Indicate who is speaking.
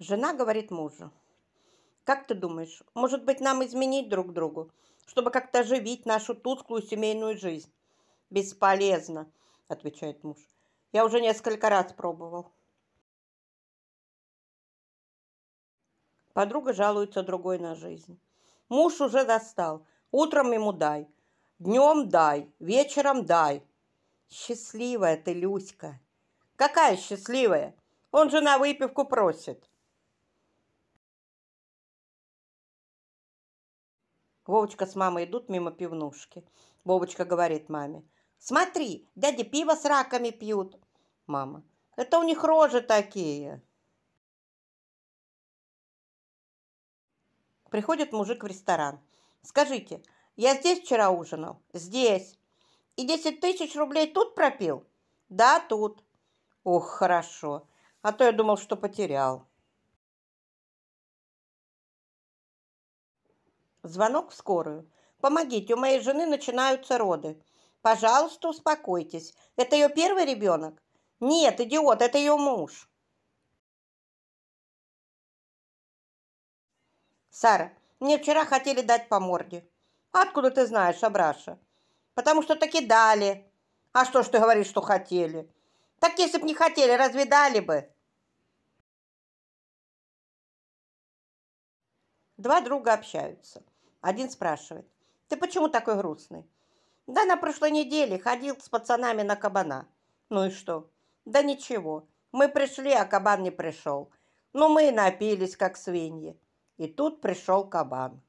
Speaker 1: Жена говорит мужу. Как ты думаешь, может быть, нам изменить друг другу, чтобы как-то оживить нашу тусклую семейную жизнь? Бесполезно, отвечает муж. Я уже несколько раз пробовал. Подруга жалуется другой на жизнь. Муж уже достал. Утром ему дай. Днем дай. Вечером дай. Счастливая ты, Люська. Какая счастливая? Он же на выпивку просит. Вовочка с мамой идут мимо пивнушки. Вовочка говорит маме. «Смотри, дяди пиво с раками пьют!» Мама. «Это у них рожи такие!» Приходит мужик в ресторан. «Скажите, я здесь вчера ужинал?» «Здесь!» «И десять тысяч рублей тут пропил?» «Да, тут!» «Ох, хорошо! А то я думал, что потерял!» Звонок в скорую. «Помогите, у моей жены начинаются роды». «Пожалуйста, успокойтесь. Это ее первый ребенок?» «Нет, идиот, это ее муж». «Сара, мне вчера хотели дать по морде». «Откуда ты знаешь, Абраша?» «Потому что таки дали». «А что ж ты говоришь, что хотели?» «Так если б не хотели, разве дали бы?» Два друга общаются. Один спрашивает, ты почему такой грустный? Да на прошлой неделе ходил с пацанами на кабана. Ну и что? Да ничего. Мы пришли, а кабан не пришел. Ну мы и напились, как свиньи. И тут пришел кабан.